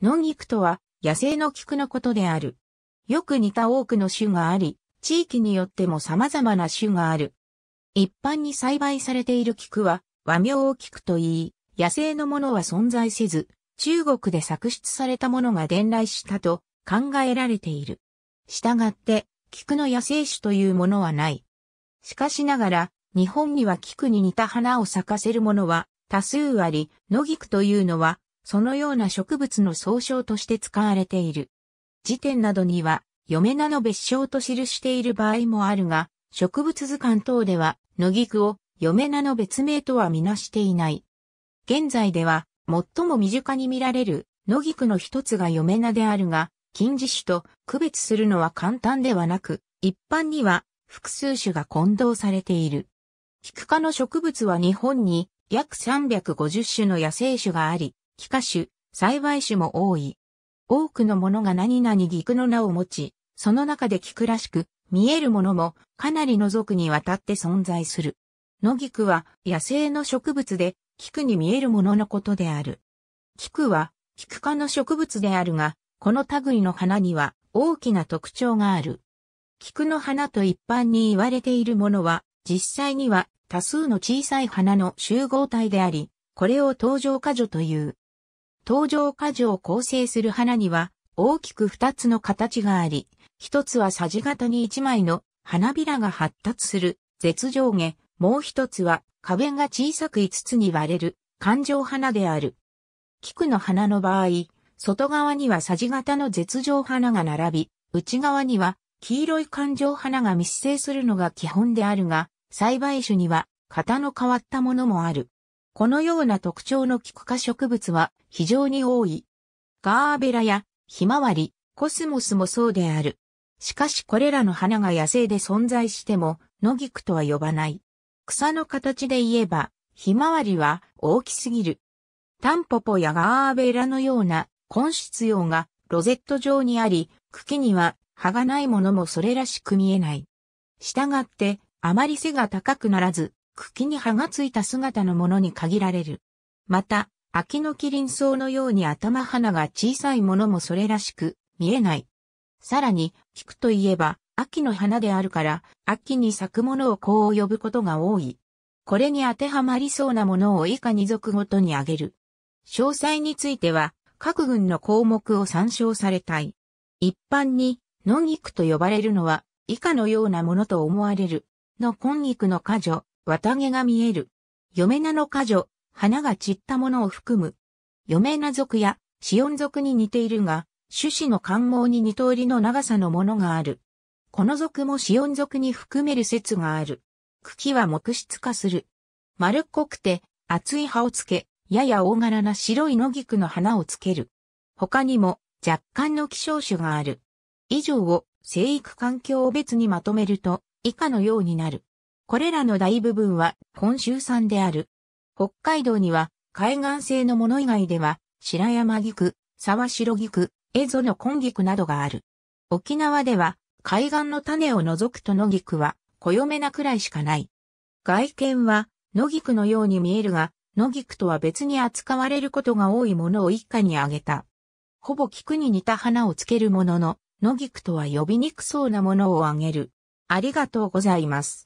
野菊とは野生の菊のことである。よく似た多くの種があり、地域によっても様々な種がある。一般に栽培されている菊は和名を菊と言い、野生のものは存在せず、中国で作出されたものが伝来したと考えられている。したがって、菊の野生種というものはない。しかしながら、日本には菊に似た花を咲かせるものは多数あり、野菊というのはそのような植物の総称として使われている。辞典などには、嫁名の別称と記している場合もあるが、植物図鑑等では、野菊を嫁名の別名とはみなしていない。現在では、最も身近に見られる野菊の一つが嫁名であるが、近似種と区別するのは簡単ではなく、一般には複数種が混同されている。菊科の植物は日本に約350種の野生種があり、気化種、栽培種も多い。多くのものが何々菊の名を持ち、その中で菊らしく、見えるものもかなりの族にわたって存在する。野菊は野生の植物で、菊に見えるもののことである。菊は、菊科の植物であるが、この類の花には大きな特徴がある。菊の花と一般に言われているものは、実際には多数の小さい花の集合体であり、これを登場果樹という。登場果樹を構成する花には大きく二つの形があり、一つはさじ型に一枚の花びらが発達する絶上下、もう一つは花弁が小さく五つに割れる環状花である。菊の花の場合、外側にはさじ型の絶上花が並び、内側には黄色い環状花が密生するのが基本であるが、栽培種には型の変わったものもある。このような特徴の菊花科植物は非常に多い。ガーベラやひまわり、コスモスもそうである。しかしこれらの花が野生で存在しても、野菊とは呼ばない。草の形で言えば、ひまわりは大きすぎる。タンポポやガーベラのような根質葉がロゼット状にあり、茎には葉がないものもそれらしく見えない。したがって、あまり背が高くならず、茎に葉がついた姿のものに限られる。また、秋のキリンソウのように頭花が小さいものもそれらしく見えない。さらに、菊といえば、秋の花であるから、秋に咲くものをこう呼ぶことが多い。これに当てはまりそうなものを以下二族ごとに挙げる。詳細については、各群の項目を参照されたい。一般に、野菊と呼ばれるのは、以下のようなものと思われる。の根菊の果樹、綿毛が見える。嫁名の果女、花が散ったものを含む。嫁名族や、オ音族に似ているが、種子の関毛に二通りの長さのものがある。この族もオ音族に含める説がある。茎は木質化する。丸っこくて、厚い葉をつけ、やや大柄な白い野菊の花をつける。他にも、若干の希少種がある。以上を、生育環境を別にまとめると、以下のようになる。これらの大部分は本州産である。北海道には海岸性のもの以外では白山菊、沢白菊、蝦夷の根菊などがある。沖縄では海岸の種を除くと野菊は小嫁なくらいしかない。外見は野菊のように見えるが、野菊とは別に扱われることが多いものを一家に挙げた。ほぼ菊に似た花をつけるものの、野菊とは呼びにくそうなものを挙げる。ありがとうございます。